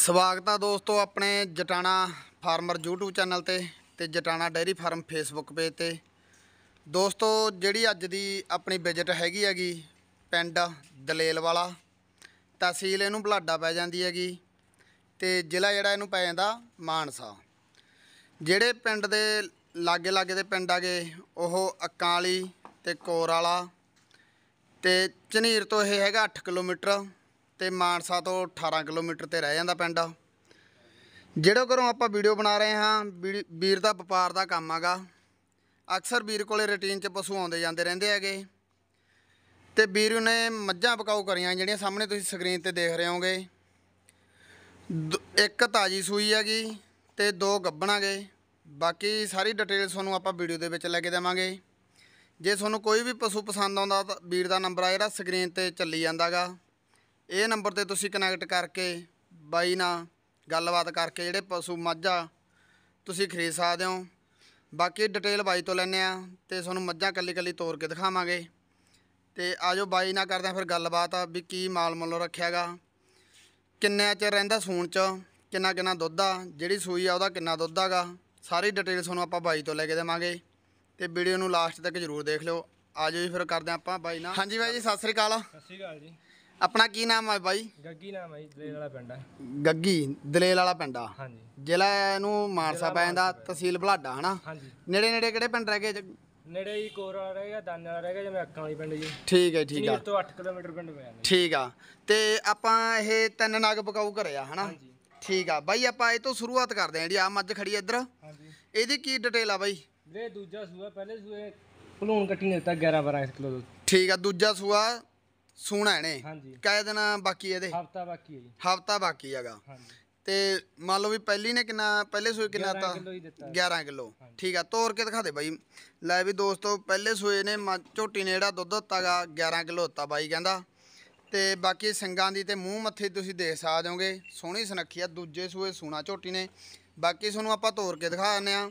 ਸਵਾਗਤ ਆ ਦੋਸਤੋ ਆਪਣੇ ਜਟਾਣਾ ਫਾਰਮਰ YouTube ਚੈਨਲ ਤੇ ਤੇ Jatana dairy farm Facebook page ਤੇ ਦੋਸਤੋ ਜਿਹੜੀ ਅੱਜ ਦੀ ਆਪਣੀ ਵਿਜ਼ਿਟ ਹੈਗੀ ਹੈਗੀ ਪਿੰਡ ਦਲੇਲ ਵਾਲਾ ਤਹਿਸੀਲ ਇਹਨੂੰ ਬਲਾਡਾ ਪੈ ਜਾਂਦੀ ਹੈਗੀ ਤੇ ਜ਼ਿਲ੍ਹਾ ਜਿਹੜਾ ਇਹਨੂੰ ਪੈ ਜਾਂਦਾ ਮਾਨਸਾ ਜਿਹੜੇ ਪਿੰਡ ਦੇ ਲਾਗੇ ਲਾਗੇ ਦੇ ਪਿੰਡ ਆਗੇ ਉਹ ਅਕਾਲੀ ਤੇ ਕੋਰ ਵਾਲਾ ਤੇ ਚਨੀਰ ਤੋਂ ਇਹ ਹੈਗਾ 8 ਕਿਲੋਮੀਟਰ ਤੇ ਮਾਨਸਾ ਤੋਂ 18 ਕਿਲੋਮੀਟਰ ਤੇ ਰਹਿ ਜਾਂਦਾ ਪਿੰਡ ਜਿਹੜੇ ਘਰੋਂ ਆਪਾਂ ਵੀਡੀਓ ਬਣਾ ਰਹੇ ਹਾਂ ਵੀਰ ਦਾ ਵਪਾਰ ਦਾ ਕੰਮ ਆਗਾ ਅਕਸਰ ਵੀਰ ਕੋਲੇ ਰੁਟੀਨ 'ਚ ਪਸ਼ੂ ਆਉਂਦੇ ਜਾਂਦੇ ਰਹਿੰਦੇ ਹੈਗੇ ਤੇ ਵੀਰ ਨੇ ਮੱਝਾਂ ਪਕਾਉ ਕਰੀਆਂ ਜਿਹੜੀਆਂ ਸਾਹਮਣੇ ਤੁਸੀਂ ਸਕਰੀਨ ਤੇ ਦੇਖ ਰਹੇ ਹੋਗੇ ਇੱਕ ਤਾਜੀ ਸੂਈ ਹੈਗੀ ਤੇ ਦੋ ਗੱਬਣਾਗੇ ਬਾਕੀ ਸਾਰੀ ਡਿਟੇਲ ਤੁਹਾਨੂੰ ਆਪਾਂ ਵੀਡੀਓ ਦੇ ਵਿੱਚ ਲੈ ਕੇ ਦੇਵਾਂਗੇ ਜੇ ਤੁਹਾਨੂੰ ਕੋਈ ਵੀ ਪਸ਼ੂ ਪਸੰਦ ਆਉਂਦਾ ਤਾਂ ਵੀਰ ਦਾ ਨੰਬਰ ਆ ਜਿਹੜਾ ਸਕਰੀਨ ਤੇ ਚੱਲੀ ਜਾਂਦਾਗਾ ਇਹ ਨੰਬਰ ਤੇ ਤੁਸੀਂ ਕਨੈਕਟ ਕਰਕੇ ਬਾਈ ਨਾਲ ਗੱਲਬਾਤ ਕਰਕੇ ਜਿਹੜੇ ਪਸ਼ੂ ਮੱਝਾਂ ਤੁਸੀਂ ਖਰੀਦ ਸਕਦੇ ਹੋ ਬਾਕੀ ਡਿਟੇਲ ਬਾਈ ਤੋਂ ਲੈਣੇ ਆ ਤੇ ਤੁਹਾਨੂੰ ਮੱਝਾਂ ਕੱਲੀ ਕੱਲੀ ਤੋਰ ਕੇ ਦਿਖਾਵਾਂਗੇ ਤੇ ਆਜੋ ਬਾਈ ਨਾਲ ਕਰਦੇ ਆ ਫਿਰ ਗੱਲਬਾਤ ਆ ਵੀ ਕੀ ਮਾਲ ਮੁੱਲ ਰੱਖਿਆਗਾ ਕਿੰਨੇ ਚ ਰਹਿੰਦਾ ਸੂਣ ਚ ਕਿੰਨਾ ਕਿੰਨਾ ਦੁੱਧ ਆ ਜਿਹੜੀ ਸੂਈ ਆ ਉਹਦਾ ਕਿੰਨਾ ਦੁੱਧ ਆਗਾ ਸਾਰੀ ਡਿਟੇਲ ਤੁਹਾਨੂੰ ਆਪਾਂ ਬਾਈ ਤੋਂ ਲੈ ਕੇ ਦੇਵਾਂਗੇ ਤੇ ਵੀਡੀਓ ਨੂੰ ਲਾਸਟ ਤੱਕ ਜ਼ਰੂਰ ਦੇਖ ਲਿਓ ਆਜੋ ਜੀ ਫਿਰ ਕਰਦੇ ਆਪਾਂ ਬਾਈ ਨਾਲ ਹਾਂਜੀ ਬਾਈ ਜੀ ਸਤਿ ਸ੍ਰੀ ਅਕਾਲ ਸਤਿ ਸ੍ਰੀ ਅਕਾਲ ਜੀ ਆਪਣਾ ਕੀ ਨਾਮ ਹੈ ਬਾਈ ਗੱਗੀ ਨਾਮ ਹੈ ਦਲੇਲ ਵਾਲਾ ਪਿੰਡ ਹੈ ਗੱਗੀ ਦਲੇਲ ਵਾਲਾ ਪਿੰਡ ਆ ਹਾਂਜੀ ਜ਼ਿਲ੍ਹਾ ਇਹਨੂੰ ਮਾਨਸਾ ਪੈ ਜਾਂਦਾ ਤਹਿਸੀਲ ਬਲਾਡਾ ਹਨਾ ਹਾਂਜੀ ਨੇੜੇ ਨੇੜੇ ਕਿਹੜੇ ਪਿੰਡ ਰਹਿ ਗਏ ਨੇੜੇ ਹੀ ਕੋਰਾ ਰਹਿ ਗਿਆ ਦਾਨੇ ਵਾਲਾ ਰਹਿ ਗਿਆ ਜਿਵੇਂ ਅੱਖਾਂ ਵਾਲੀ ਪਿੰਡ ਜੀ ਠੀਕ ਹੈ ਠੀਕ ਆ ਨੀਰ ਤੋਂ 8 ਕਿਲੋਮੀਟਰ ਪਿੰਡ ਪੈ ਜਾਂਦਾ ਠੀਕ ਆ ਤੇ ਆਪਾਂ ਇਹ ਤਿੰਨ ਨਗ ਪਕਾਉ ਕਰਿਆ ਹਨਾ ਹਾਂਜੀ। ਠੀਕ ਆ ਬਾਈ ਆਪਾਂ ਇਹ ਤੋਂ ਸ਼ੁਰੂਆਤ ਕਰਦੇ ਹਾਂ ਜਿਹੜੀ ਆ ਮੱਝ ਖੜੀ ਇੱਧਰ ਹਾਂਜੀ ਇਹਦੀ ਕੀ ਡਿਟੇਲ ਆ ਬਾਈ ਵੀਰੇ ਦੂਜਾ ਸੂਆ ਪਹਿਲੇ ਸੂਏ ਭਲੂਣ ਕੱਟੀ ਨੇ ਦਿੱਤਾ 11 12 ਕਿਲੋ ਠੀਕ ਆ ਦੂਜਾ ਸੂਆ ਸੂਣਾ ਨੇ ਕਹਿ ਦੇਣਾ ਬਾਕੀ ਇਹਦੇ ਹਫਤਾ ਬਾਕੀ ਹੈ ਜੀ ਹਫਤਾ ਬਾਕੀ ਹੈਗਾ ਤੇ ਮੰਨ ਲਓ ਵੀ ਪਹਿਲੀ ਨੇ ਕਿੰਨਾ ਪਹਿਲੇ ਸੂਏ ਕਿੰਨਾ ਤਾਂ 11 ਕਿਲੋ ਠੀਕ ਆ ਤੋੜ ਕੇ ਦਿਖਾ ਦੇ ਬਾਈ ਲੈ ਵੀ ਦੋਸਤੋ ਪਹਿਲੇ ਸੂਏ ਨੇ ਝੋਟੀ ਨੇ ਜਿਹੜਾ ਦੁੱਧ ਦਿੱਤਾਗਾ 11 ਕਿਲੋ ਦਿੱਤਾ ਬਾਈ ਕਹਿੰਦਾ ਤੇ ਬਾਕੀ ਸਿੰਘਾਂ ਦੀ ਤੇ ਮੂੰਹ ਮੱਥੇ ਤੁਸੀਂ ਦੇਖ ਸਕਦੇ ਹੋਗੇ ਸੋਹਣੀ ਸੁਨੱਖੀ ਆ ਦੂਜੇ ਸੂਏ ਸੂਣਾ ਝੋਟੀ ਨੇ ਬਾਕੀ ਤੁਹਾਨੂੰ ਆਪਾਂ ਤੋੜ ਕੇ ਦਿਖਾ ਦਿੰਨੇ ਆ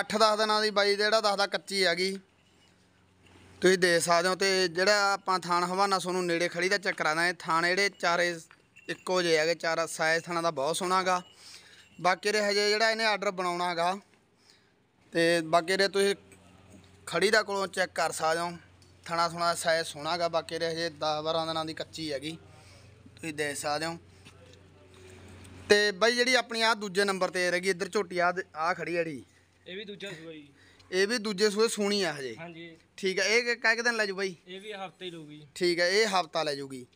8-10 ਦਿਨਾਂ ਦੀ ਬਾਈ ਜਿਹੜਾ ਦੱਸਦਾ ਕੱਚੀ ਹੈਗੀ ਤੁਸੀਂ ਦੇਖ ਸਕਦੇ ਹੋ ਤੇ ਜਿਹੜਾ ਆਪਾਂ ਥਾਣ ਹਵਾਨਾ ਸੋਨੂੰ ਨੇੜੇ ਖੜੀ ਦਾ ਚੱਕਰਾਂ ਦਾ ਇਹ ਥਾਣ ਜਿਹੜੇ ਚਾਰੇ ਇੱਕੋ ਜਿਹੇ ਹੈਗੇ ਚਾਰ ਸਾਇਜ਼ ਥਾਣਾ ਦਾ ਬਹੁਤ ਸੋਹਣਾਗਾ ਬਾਕੀ ਰੇ ਹਜੇ ਜਿਹੜਾ ਇਹਨੇ ਆਰਡਰ ਬਣਾਉਣਾਗਾ ਤੇ ਬਾਕੀ ਰੇ ਤੁਸੀਂ ਖੜੀ ਦਾ ਕੋਲੋਂ ਚੈੱਕ ਕਰ ਸਕਦੇ ਹੋ ਥਾਣਾ ਸੋਹਣਾ ਸਾਇਜ਼ ਸੋਹਣਾਗਾ ਬਾਕੀ ਰੇ ਹਜੇ 10 12 ਦਿਨਾਂ ਦੀ ਕੱਚੀ ਹੈਗੀ ਤੁਸੀਂ ਦੇਖ ਸਕਦੇ ਹੋ ਤੇ ਬਾਈ ਜਿਹੜੀ ਆਪਣੀ ਆ ਦੂਜੇ ਨੰਬਰ ਤੇ ਰਹਿ ਗਈ ਇੱਧਰ ਝੋਟੀ ਆ ਆ ਖੜੀ ਜਿਹੜੀ ਇਹ ਵੀ ਦੂਜਾ ਸੂਆ ਜੀ ਇਹ ਵੀ ਦੂਜੇ ਸੂਏ ਸੂਣੀ ਆ ਹਜੇ ਹਾਂਜੀ ਠੀਕ ਹੈ ਇਹ ਕਾਇ ਕਿਦਨ ਦਿਨ ਲੈ ਜੂ ਬਾਈ ਇਹ ਵੀ ਹਫਤੇ ਹੀ ਲਊਗੀ ਠੀਕ ਹੈ ਇਹ ਹਫਤਾ ਲੈ ਜੂਗੀ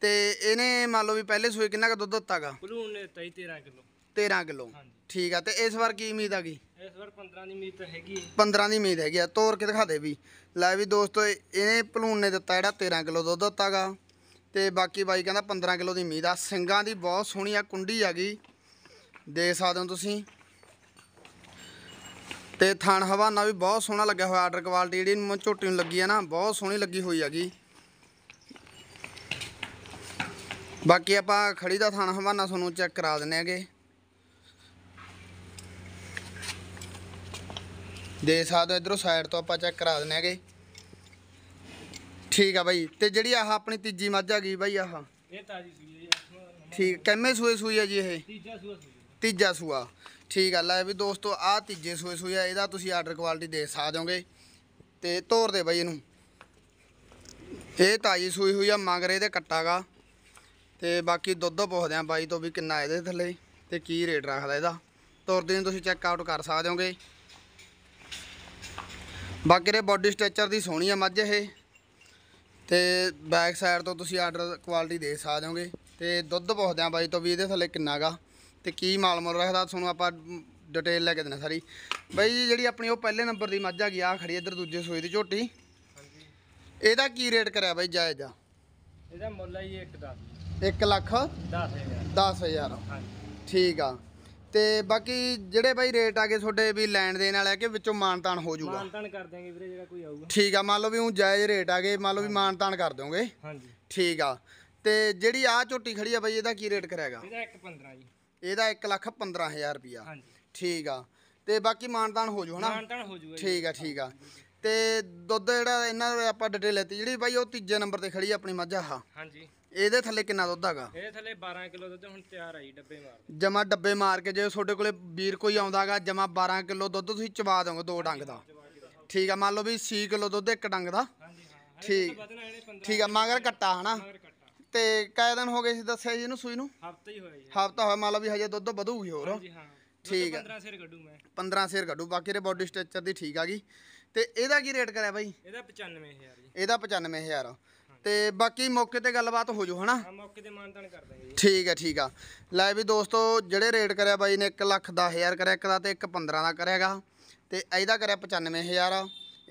ਤੇ ਇਹਨੇ ਮੰਨ ਲਓ ਵੀ ਪਹਿਲੇ ਸੂਏ ਕਿੰਨਾ ਕ ਦੁੱਧ ਦਿੱਤਾਗਾ ਬਲੂਨ ਨੇ 23 13 ਕਿਲੋ 13 ਕਿਲੋ ਠੀਕ ਆ ਤੇ ਇਸ ਵਾਰ ਕੀ ਉਮੀਦ ਆ ਗਈ ਇਸ ਵਾਰ 15 ਦੀ ਉਮੀਦ ਤਾਂ ਹੈਗੀ ਹੈ 15 ਦੀ ਉਮੀਦ ਹੈਗੀ ਆ ਤੋਰ ਕੇ ਦਿਖਾ ਦੇ ਵੀ ਲੈ ਵੀ ਦੋਸਤੋ ਇਹਨੇ ਭਲੂਨ ਨੇ ਦਿੱਤਾ ਜਿਹੜਾ 13 ਕਿਲੋ ਦੁੱਧ ਦਿੱਤਾਗਾ ਤੇ ਬਾਕੀ ਬਾਈ ਕਹਿੰਦਾ 15 ਕਿਲੋ ਦੀ ਉਮੀਦ ਆ ਸਿੰਘਾਂ ਦੀ ਬਹੁਤ ਸੋਹਣੀ ਆ ਕੁੰਡੀ ਆ ਗਈ ਦੇਖ ਸਕਦੇ ਹੋ ਤੁਸੀਂ ਤੇ ਥਣ ਹਵਾਨਾ ਵੀ ਬਹੁਤ ਸੋਹਣਾ ਲੱਗਿਆ ਹੋਇਆ ਆਰਡਰ ਕੁਆਲਿਟੀ ਜਿਹੜੀ ਨੂੰ ਝੋਟੀ ਨੂੰ ਲੱਗੀ ਹੈ ਨਾ ਬਹੁਤ ਸੋਹਣੀ ਲੱਗੀ ਹੋਈ ਹੈਗੀ ਬਾਕੀ ਆਪਾਂ ਖੜੀ ਦਾ ਥਣ ਹਵਾਨਾ ਤੁਹਾਨੂੰ ਚੈੱਕ ਕਰਾ ਦਿੰਨੇ ਹੈਗੇ ਦੇ ਸਾਦੋ ਇਧਰੋਂ ਸਾਈਡ ਤੋਂ ਆਪਾਂ ਚੈੱਕ ਕਰਾ ਦਿੰਨੇ ਹੈਗੇ ਠੀਕ ਆ ਬਾਈ ਤੇ ਜਿਹੜੀ ਆਹ ਆਪਣੀ ਤੀਜੀ ਮੱਝ ਆ ਗਈ ਬਾਈ ਆਹ ਇਹ ਤਾਜੀ ਸੂਈ ਹੈ ਠੀਕ ਕੈਮੇ ਸੂਏ ਸੂਈ ਹੈ ਜੀ ਇਹ ਤੀਜਾ ਸੂਆ ਤੀਜਾ ਸੂਆ ਠੀਕ ਆ ਲੈ ਵੀ ਦੋਸਤੋ ਆ ਤੀਜੇ ਸੂਏ ਸੂਏ ਆ ਇਹਦਾ ਤੁਸੀਂ ਆਰਡਰ ਕੁਆਲਿਟੀ ਦੇ ਜਾਓਗੇ ਤੇ ਤੋਰ ਦੇ ਬਾਈ ਇਹਨੂੰ ਇਹ ਤਾਜੀ ਸੂਈ ਹੋਈ ਆ ਮੰਗਰੇ ਦੇ ਕੱਟਾਗਾ ਤੇ ਬਾਕੀ ਦੁੱਧ ਪੁੱਛਦੇ ਆ ਬਾਈ ਤੋਂ ਵੀ ਕਿੰਨਾ ਇਹਦੇ ਥੱਲੇ ਤੇ ਕੀ ਰੇਟ ਰੱਖਦਾ ਇਹਦਾ ਤੋਰਦੇ ਨੂੰ ਤੁਸੀਂ ਚੈੱਕ ਆਊਟ ਕਰ ਸਕਦੇ ਜਾਓਗੇ ਬਾਕੀ ਦੇ ਬਾਡੀ ਸਟ੍ਰੈਚਰ ਦੀ ਸੋਹਣੀ ਆ ਮੱਝ ਇਹ ਤੇ ਬੈਕ ਸਾਈਡ ਤੋਂ ਤੁਸੀਂ ਆਰਡਰ ਕੁਆਲਿਟੀ ਦੇ ਸਕਦੇ ਹੋਗੇ ਤੇ ਦੁੱਧ ਪੁੱਛਦੇ ਆ ਬਾਈ ਤੋਂ ਵੀ ਇਹਦੇ ਥੱਲੇ ਕਿੰਨਾਗਾ ਤੇ ਕੀ ਮਾਲ ਮੁੱਲ ਰੱਖਦਾ ਤੁਹਾਨੂੰ ਆਪਾਂ ਡਿਟੇਲ ਲੈ ਕੇ ਦੇਣਾ ਸਾਰੀ ਬਾਈ ਜੀ ਜਿਹੜੀ ਆਪਣੀ ਉਹ ਪਹਿਲੇ ਨੰਬਰ ਦੀ ਮੱਝ ਆ ਗਈ ਆ ਖੜੀ ਇੱਧਰ ਦੂਜੇ ਸੋਏ ਦੀ ਝੋਟੀ ਹਾਂਜੀ ਇਹਦਾ ਕੀ ਰੇਟ ਕਰਿਆ ਬਾਈ ਜਾਇਜ਼ ਆ ਇਹਦਾ ਮੁੱਲ ਹੈ 1.10 1 ਲੱਖ 10000 10000 ਹਾਂਜੀ ਠੀਕ ਆ ਤੇ ਬਾਕੀ ਜਿਹੜੇ ਬਾਈ ਰੇਟ ਆਗੇ ਤੁਹਾਡੇ ਵੀ ਲੈਣ ਦੇਣ ਵਾਲਾ ਕਿ ਵਿੱਚੋਂ ਮਾਨਤਾਨ ਹੋ ਜਾਊਗਾ ਮਾਨਤਾਨ ਕਰ ਦਿਆਂਗੇ ਵੀਰੇ ਜਿਹੜਾ ਕੋਈ ਆਊਗਾ ਠੀਕ ਆ ਮੰਨ ਲਓ ਵੀ ਉਹ ਜਾਇਜ਼ ਰੇਟ ਆਗੇ ਮੰਨ ਲਓ ਵੀ ਮਾਨਤਾਨ ਕਰ ਦੋਗੇ ਹਾਂਜੀ ਠੀਕ ਆ ਤੇ ਜਿਹੜੀ ਆ ਝੋਟੀ ਖੜੀ ਆ ਬਾਈ ਇਹਦਾ ਕੀ ਰੇਟ ਕਰਿਆਗਾ ਇਹਦਾ 1.15 ਜੀ ਇਹਦਾ 1 ਲੱਖ 15000 ਰੁਪਿਆ ਹਾਂਜੀ ਠੀਕ ਆ ਤੇ ਬਾਕੀ ਮਾਨਦਾਨ ਹੋ ਜੂ ਹਨਾ ਮਾਨਦਾਨ ਹੋ ਜੂਗਾ ਠੀਕ ਆ ਠੀਕ ਆ ਤੇ ਦੁੱਧ ਜਿਹੜਾ ਇਹਨਾਂ ਦਾ ਆਪਾਂ ਡਿਟੇਲ ਲੈਤੀ ਜਿਹੜੀ ਬਾਈ ਉਹ ਤੀਜੇ ਨੰਬਰ ਤੇ ਖੜੀ ਆਪਣੀ ਮੱਝ ਆਹ ਹਾਂਜੀ ਇਹਦੇ ਥੱਲੇ ਕਿੰਨਾ ਦੁੱਧ ਹੈਗਾ ਇਹਦੇ ਥੱਲੇ 12 ਕਿਲੋ ਦੁੱਧ ਹੁਣ ਤਿਆਰ ਆਈ ਡੱਬੇ ਮਾਰ ਜਮਾ ਡੱਬੇ ਮਾਰ ਕੇ ਜੇ ਤੁਹਾਡੇ ਕੋਲੇ ਵੀਰ ਕੋਈ ਆਉਂਦਾਗਾ ਜਮਾ 12 ਕਿਲੋ ਦੁੱਧ ਤੁਸੀਂ ਚਵਾ ਦੋਗੇ ਦੋ ਡੰਗ ਦਾ ਠੀਕ ਆ ਮੰਨ ਲਓ ਵੀ 6 ਕਿਲੋ ਦੁੱਧ ਇੱਕ ਡੰਗ ਦਾ ਹਾਂਜੀ ਠੀਕ ਠੀਕ ਆ ਮਗਰ ਕੱਟਾ ਹਨਾ ਤੇ ਕਾਇ ਦਿਨ ਹੋ ਗਏ ਸੀ ਦੱਸਿਆ ਜੀ ਇਹਨੂੰ ਸੂਈ ਨੂੰ ਹਫਤਾ ਹੀ ਹੋਇਆ ਜੀ ਹਫਤਾ ਹੋਇਆ ਮਤਲਬ ਵੀ ਹਜੇ ਦੁੱਧ ਵਧੂਗੀ ਹੋਰ ਹਾਂਜੀ ਹਾਂ ਠੀਕ ਹੈ 15 ਸਿਰ ਕੱਢੂ ਮੈਂ 15 ਸਿਰ ਕੱਢੂ ਬਾਕੀ ਦੇ ਬਾਡੀ ਸਟ੍ਰਕਚਰ ਦੀ ਠੀਕ ਆ ਗਈ ਤੇ ਇਹਦਾ ਕੀ ਰੇਟ ਕਰਿਆ ਬਾਈ ਇਹਦਾ 95000 ਜੀ ਇਹਦਾ 95000 ਤੇ ਬਾਕੀ ਮੌਕੇ ਤੇ ਗੱਲਬਾਤ ਹੋ ਜੂ ਹਨਾ ਹਾਂ ਮੌਕੇ ਤੇ ਮਾਨਤਨ ਕਰ ਦਾਂਗੇ ਜੀ ਠੀਕ ਹੈ ਠੀਕ ਆ ਲੈ ਵੀ ਦੋਸਤੋ ਜਿਹੜੇ ਰੇਟ ਕਰਿਆ ਬਾਈ ਨੇ 1 ਲੱਖ 10000 ਕਰਿਆ ਇੱਕ ਦਾ ਤੇ 1 15 ਦਾ ਕਰਿਆਗਾ ਤੇ ਇਹਦਾ ਕਰਿਆ 95000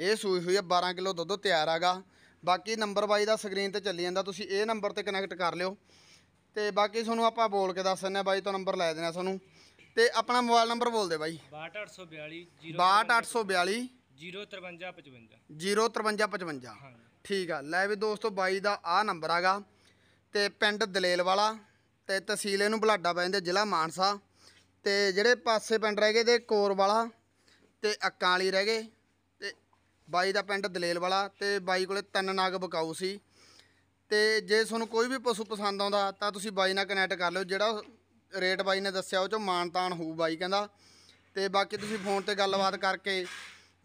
ਇਹ ਸੂਈ ਹੋਈ ਆ 12 ਕਿਲੋ ਦੁੱਧ ਤਿਆਰ ਆਗਾ ਬਾਕੀ ਨੰਬਰ ਬਾਈ ਦਾ ਸਕਰੀਨ ਤੇ ਚੱਲੀ ਜਾਂਦਾ ਤੁਸੀਂ ਇਹ ਨੰਬਰ ਤੇ ਕਨੈਕਟ ਕਰ ਲਿਓ ਤੇ ਬਾਕੀ ਤੁਹਾਨੂੰ ਆਪਾਂ ਬੋਲ ਕੇ ਦੱਸ ਦਿੰਨੇ ਬਾਈ ਤੋਂ ਨੰਬਰ ਲੈ ਦੇਣਾ ਤੁਹਾਨੂੰ ਤੇ ਆਪਣਾ ਮੋਬਾਈਲ ਨੰਬਰ ਬੋਲ ਦੇ ਬਾਈ 62842 62842 ਠੀਕ ਆ ਲੈ ਵੀ ਦੋਸਤੋ ਬਾਈ ਦਾ ਆ ਨੰਬਰ ਆਗਾ ਤੇ ਪਿੰਡ ਦਲੇਲ ਵਾਲਾ ਤੇ ਤਹਿਸੀਲ ਇਹਨੂੰ ਬਲਾਡਾ ਪੈਂਦੇ ਜ਼ਿਲ੍ਹਾ ਮਾਨਸਾ ਤੇ ਜਿਹੜੇ ਪਾਸੇ ਪਿੰਡ ਰਹਿ ਗਏ ਤੇ ਕੋਰ ਵਾਲਾ ਤੇ ਅਕਾਂ ਵਾਲੀ ਰਹਿ ਗਏ ਬਾਈ ਦਾ ਪਿੰਡ ਦਲੇਲ ਵਾਲਾ ਤੇ ਬਾਈ ਕੋਲੇ ਤਿੰਨ ਨਾਗ ਬਕਾਉ ਸੀ ਤੇ ਜੇ ਤੁਹਾਨੂੰ ਕੋਈ ਵੀ ਪਸ਼ੂ ਪਸੰਦ ਆਉਂਦਾ ਤਾਂ ਤੁਸੀਂ ਬਾਈ ਨਾਲ ਕਨੈਕਟ ਕਰ ਲਿਓ ਜਿਹੜਾ ਰੇਟ ਬਾਈ ਨੇ ਦੱਸਿਆ ਉਹ ਚੋਂ ਮਾਨਤਾਨ ਹੋਊ ਬਾਈ ਕਹਿੰਦਾ ਤੇ ਬਾਕੀ ਤੁਸੀਂ ਫੋਨ ਤੇ ਗੱਲਬਾਤ ਕਰਕੇ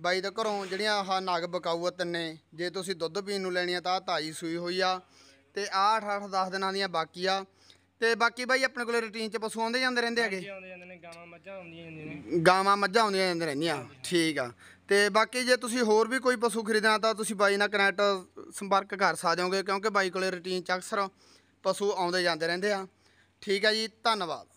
ਬਾਈ ਦੇ ਘਰੋਂ ਜਿਹੜੀਆਂ ਆਹ ਨਾਗ ਬਕਾਊ ਤਿੰਨੇ ਜੇ ਤੁਸੀਂ ਦੁੱਧ ਪੀਣ ਨੂੰ ਲੈਣੀ ਆ ਤਾਂ ਤਾਜੀ ਸੂਈ ਹੋਈ ਆ ਤੇ ਆਹ 8 8 10 ਦਿਨਾਂ ਦੀਆਂ ਬਾਕੀ ਆ ਤੇ ਬਾਕੀ ਬਾਈ ਆਪਣੇ ਕੋਲੇ ਰੂਟੀਨ ਚ ਪਸ਼ੂ ਆਉਂਦੇ ਜਾਂਦੇ ਰਹਿੰਦੇ ਹੈਗੇ ਆਉਂਦੇ ਜਾਂਦੇ ਨੇ ਗਾਵਾਂ ਮੱਝਾਂ ਆਉਂਦੀਆਂ ਜਾਂਦੀਆਂ ਨੇ ਗਾਵਾਂ ਮੱਝਾਂ ਆਉਂਦੀਆਂ ਜਾਂਦੇ ਰਹਿੰਦੀਆਂ ਠੀਕ ਆ ਤੇ ਬਾਕੀ ਜੇ ਤੁਸੀਂ ਹੋਰ ਵੀ ਕੋਈ ਪਸ਼ੂ ਖਰੀਦਣਾ ਤਾਂ ਤੁਸੀਂ ਬਾਈ ਨਾਲ ਕਨੈਕਟ ਸੰਪਰਕ ਕਰ ਸਕਦੇ ਹੋਗੇ ਕਿਉਂਕਿ ਬਾਈ ਕੋਲੇ ਰੁਟੀਨ ਚ ਅਕਸਰ ਪਸ਼ੂ ਆਉਂਦੇ ਜਾਂਦੇ ਰਹਿੰਦੇ ਆ ਠੀਕ ਹੈ ਜੀ ਧੰਨਵਾਦ